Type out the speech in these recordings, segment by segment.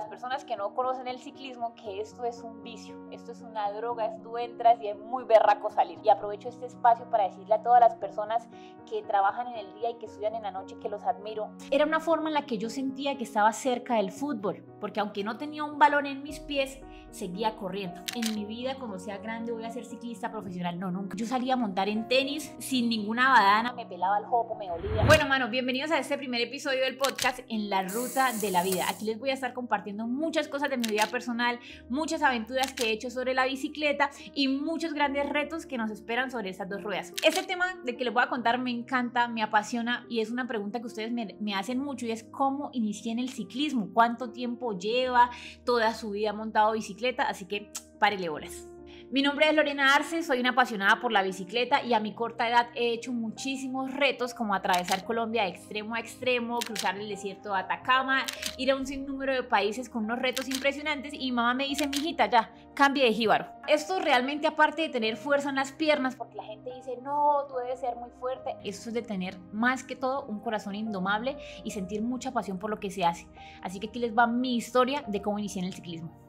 las personas que no conocen el ciclismo que esto es un vicio, esto es una droga, es tú entras y es muy berraco salir. Y aprovecho este espacio para decirle a todas las personas que trabajan en el día y que estudian en la noche que los admiro. Era una forma en la que yo sentía que estaba cerca del fútbol, porque aunque no tenía un balón en mis pies, seguía corriendo. En mi vida, como sea grande, voy a ser ciclista profesional. No, nunca. Yo salía a montar en tenis sin ninguna badana, me pelaba el jopo, me olía. Bueno, manos, bienvenidos a este primer episodio del podcast En la Ruta de la Vida. Aquí les voy a estar compartiendo muchas cosas de mi vida personal, muchas aventuras que he hecho sobre la bicicleta y muchos grandes retos que nos esperan sobre estas dos ruedas. Este tema de que les voy a contar me encanta, me apasiona y es una pregunta que ustedes me, hacen mucho y es cómo inicié en el ciclismo, cuánto tiempo lleva toda su vida montado bicicleta, así que párele bolas. Mi nombre es Lorena Arce, soy una apasionada por la bicicleta y a mi corta edad he hecho muchísimos retos como atravesar Colombia de extremo a extremo, cruzar el desierto de Atacama, ir a un sinnúmero de países con unos retos impresionantes y mi mamá me dice, mijita, ya, cambie de jíbaro. Esto realmente aparte de tener fuerza en las piernas, porque la gente dice, no, tú debes ser muy fuerte, esto es de tener más que todo un corazón indomable y sentir mucha pasión por lo que se hace. Así que aquí les va mi historia de cómo inicié en el ciclismo.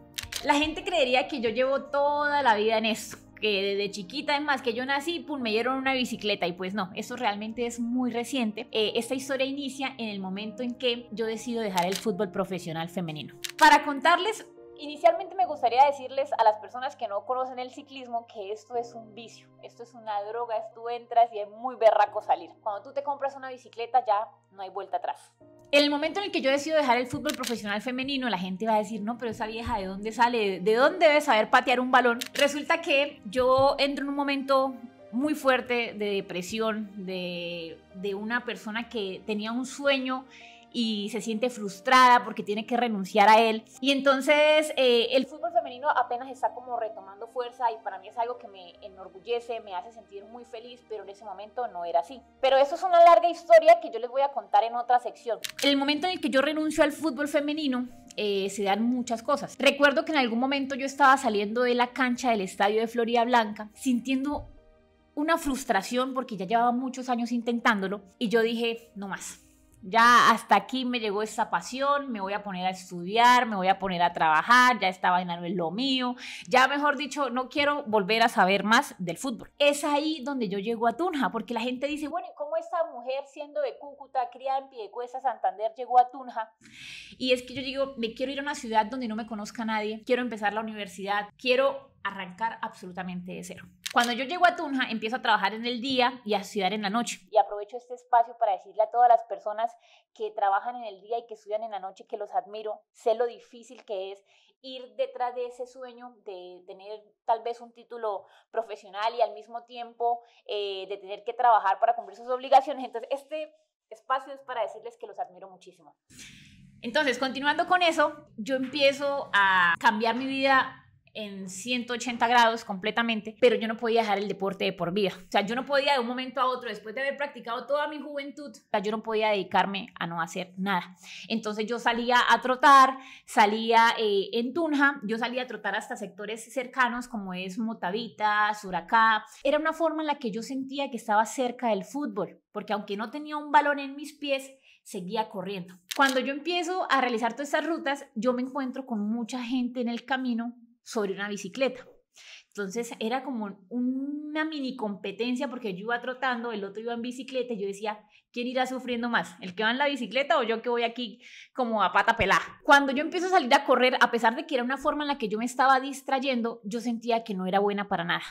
La gente creería que yo llevo toda la vida en eso que desde chiquita, es más, que yo nací, pues me dieron una bicicleta y pues no, eso realmente es muy reciente. Eh, esta historia inicia en el momento en que yo decido dejar el fútbol profesional femenino. Para contarles... Inicialmente me gustaría decirles a las personas que no conocen el ciclismo que esto es un vicio, esto es una droga, tú entras y es muy berraco salir. Cuando tú te compras una bicicleta ya no hay vuelta atrás el momento en el que yo decido dejar el fútbol profesional femenino, la gente va a decir, no, pero esa vieja, ¿de dónde sale? ¿De dónde debe saber patear un balón? Resulta que yo entro en un momento muy fuerte de depresión, de, de una persona que tenía un sueño y se siente frustrada porque tiene que renunciar a él. Y entonces eh, el fútbol femenino apenas está como retomando fuerza y para mí es algo que me enorgullece, me hace sentir muy feliz, pero en ese momento no era así. Pero eso es una larga historia que yo les voy a contar en otra sección. el momento en el que yo renuncio al fútbol femenino, eh, se dan muchas cosas. Recuerdo que en algún momento yo estaba saliendo de la cancha del estadio de Florida Blanca sintiendo una frustración porque ya llevaba muchos años intentándolo y yo dije, no más ya hasta aquí me llegó esa pasión, me voy a poner a estudiar, me voy a poner a trabajar, ya estaba en no lo mío, ya mejor dicho, no quiero volver a saber más del fútbol. Es ahí donde yo llego a Tunja, porque la gente dice, bueno, ¿y cómo esta mujer siendo de Cúcuta, criada en Piedecuesta, Santander, llegó a Tunja? Y es que yo digo, me quiero ir a una ciudad donde no me conozca nadie, quiero empezar la universidad, quiero arrancar absolutamente de cero. Cuando yo llego a Tunja, empiezo a trabajar en el día y a estudiar en la noche. Y aprovecho este espacio para decirle a todas las personas que trabajan en el día y que estudian en la noche que los admiro, sé lo difícil que es ir detrás de ese sueño de tener tal vez un título profesional y al mismo tiempo eh, de tener que trabajar para cumplir sus obligaciones. Entonces, este espacio es para decirles que los admiro muchísimo. Entonces, continuando con eso, yo empiezo a cambiar mi vida en 180 grados completamente, pero yo no podía dejar el deporte de por vida. O sea, yo no podía de un momento a otro, después de haber practicado toda mi juventud, yo no podía dedicarme a no hacer nada. Entonces yo salía a trotar, salía eh, en Tunja, yo salía a trotar hasta sectores cercanos como es Motavita, Suracá. Era una forma en la que yo sentía que estaba cerca del fútbol, porque aunque no tenía un balón en mis pies, seguía corriendo. Cuando yo empiezo a realizar todas estas rutas, yo me encuentro con mucha gente en el camino sobre una bicicleta. Entonces era como una mini competencia porque yo iba trotando, el otro iba en bicicleta y yo decía, ¿quién irá sufriendo más? ¿El que va en la bicicleta o yo que voy aquí como a pata pelada? Cuando yo empiezo a salir a correr, a pesar de que era una forma en la que yo me estaba distrayendo, yo sentía que no era buena para nada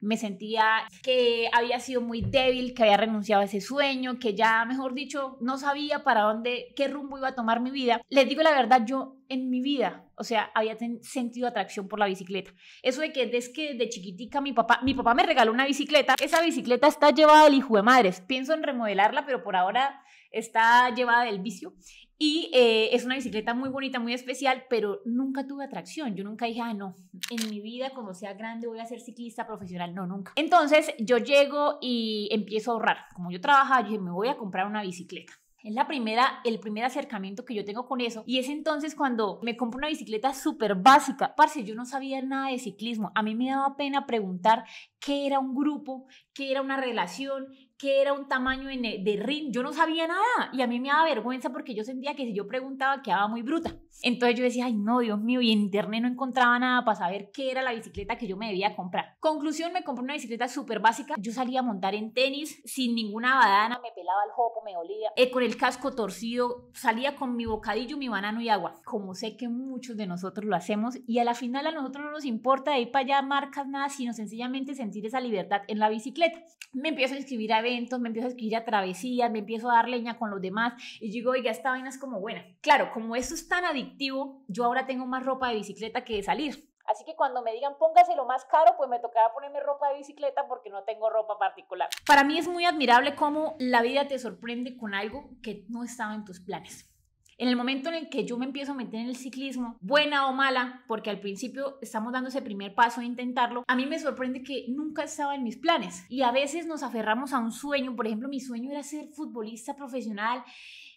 me sentía que había sido muy débil, que había renunciado a ese sueño, que ya, mejor dicho, no sabía para dónde, qué rumbo iba a tomar mi vida. Les digo la verdad, yo en mi vida, o sea, había sentido atracción por la bicicleta. Eso de que desde que chiquitica mi papá, mi papá me regaló una bicicleta, esa bicicleta está llevada del hijo de madres. Pienso en remodelarla, pero por ahora está llevada del vicio. Y eh, es una bicicleta muy bonita, muy especial, pero nunca tuve atracción. Yo nunca dije, ah, no, en mi vida, como sea grande, voy a ser ciclista profesional. No, nunca. Entonces yo llego y empiezo a ahorrar. Como yo trabajaba, yo me voy a comprar una bicicleta. Es la primera, el primer acercamiento que yo tengo con eso. Y es entonces cuando me compro una bicicleta súper básica. Parce, yo no sabía nada de ciclismo. A mí me daba pena preguntar qué era un grupo, qué era una relación, que era un tamaño de ring, yo no sabía nada y a mí me daba vergüenza porque yo sentía que si yo preguntaba quedaba muy bruta. Entonces yo decía, ay no, Dios mío, y en internet no encontraba nada para saber qué era la bicicleta que yo me debía comprar. Conclusión, me compré una bicicleta súper básica, yo salía a montar en tenis sin ninguna badana, me pelaba el jopo, me dolía, eh, con el casco torcido, salía con mi bocadillo, mi banano y agua, como sé que muchos de nosotros lo hacemos y a la final a nosotros no nos importa de ir para allá marcas nada, sino sencillamente sentir esa libertad en la bicicleta. Me empiezo a escribir a me empiezo a escribir a travesías, me empiezo a dar leña con los demás y digo, oiga, esta vaina es como buena. Claro, como esto es tan adictivo, yo ahora tengo más ropa de bicicleta que de salir. Así que cuando me digan póngase lo más caro, pues me tocará ponerme ropa de bicicleta porque no tengo ropa particular. Para mí es muy admirable cómo la vida te sorprende con algo que no estaba en tus planes. En el momento en el que yo me empiezo a meter en el ciclismo, buena o mala, porque al principio estamos dando ese primer paso a intentarlo, a mí me sorprende que nunca estaba en mis planes. Y a veces nos aferramos a un sueño, por ejemplo, mi sueño era ser futbolista profesional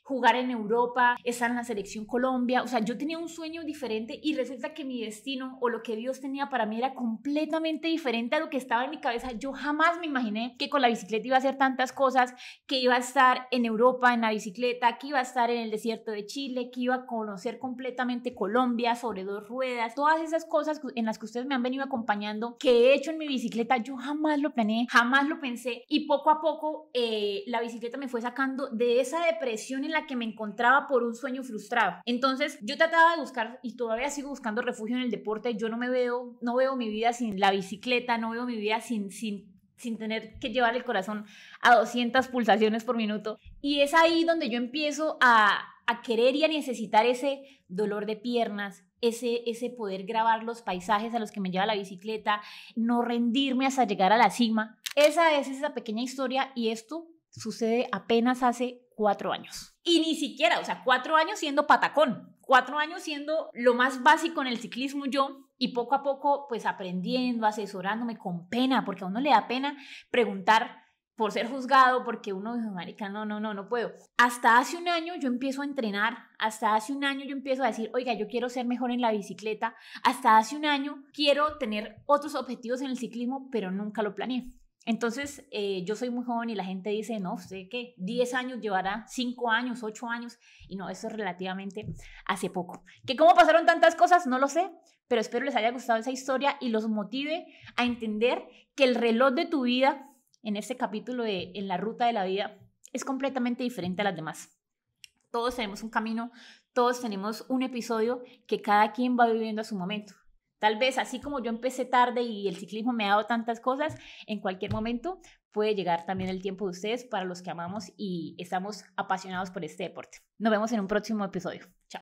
jugar en Europa, estar en la selección Colombia. O sea, yo tenía un sueño diferente y resulta que mi destino o lo que Dios tenía para mí era completamente diferente a lo que estaba en mi cabeza. Yo jamás me imaginé que con la bicicleta iba a hacer tantas cosas, que iba a estar en Europa en la bicicleta, que iba a estar en el desierto de Chile, que iba a conocer completamente Colombia sobre dos ruedas, todas esas cosas en las que ustedes me han venido acompañando, que he hecho en mi bicicleta, yo jamás lo planeé, jamás lo pensé y poco a poco eh, la bicicleta me fue sacando de esa depresión en la que me encontraba por un sueño frustrado. Entonces yo trataba de buscar y todavía sigo buscando refugio en el deporte. Yo no me veo, no veo mi vida sin la bicicleta, no veo mi vida sin, sin sin tener que llevar el corazón a 200 pulsaciones por minuto. Y es ahí donde yo empiezo a, a querer y a necesitar ese dolor de piernas, ese, ese poder grabar los paisajes a los que me lleva la bicicleta, no rendirme hasta llegar a la cima. Esa es esa pequeña historia y esto sucede apenas hace cuatro años. Y ni siquiera, o sea, cuatro años siendo patacón, cuatro años siendo lo más básico en el ciclismo yo y poco a poco pues aprendiendo, asesorándome con pena, porque a uno le da pena preguntar por ser juzgado, porque uno dice, marica, no, no, no, no puedo. Hasta hace un año yo empiezo a entrenar, hasta hace un año yo empiezo a decir, oiga, yo quiero ser mejor en la bicicleta, hasta hace un año quiero tener otros objetivos en el ciclismo, pero nunca lo planeé. Entonces, eh, yo soy muy joven y la gente dice, no, sé qué? 10 años llevará, 5 años, 8 años, y no, eso es relativamente hace poco. Que cómo pasaron tantas cosas, no lo sé, pero espero les haya gustado esa historia y los motive a entender que el reloj de tu vida, en este capítulo de En la ruta de la vida, es completamente diferente a las demás. Todos tenemos un camino, todos tenemos un episodio que cada quien va viviendo a su momento. Tal vez así como yo empecé tarde y el ciclismo me ha dado tantas cosas, en cualquier momento puede llegar también el tiempo de ustedes para los que amamos y estamos apasionados por este deporte. Nos vemos en un próximo episodio. Chao.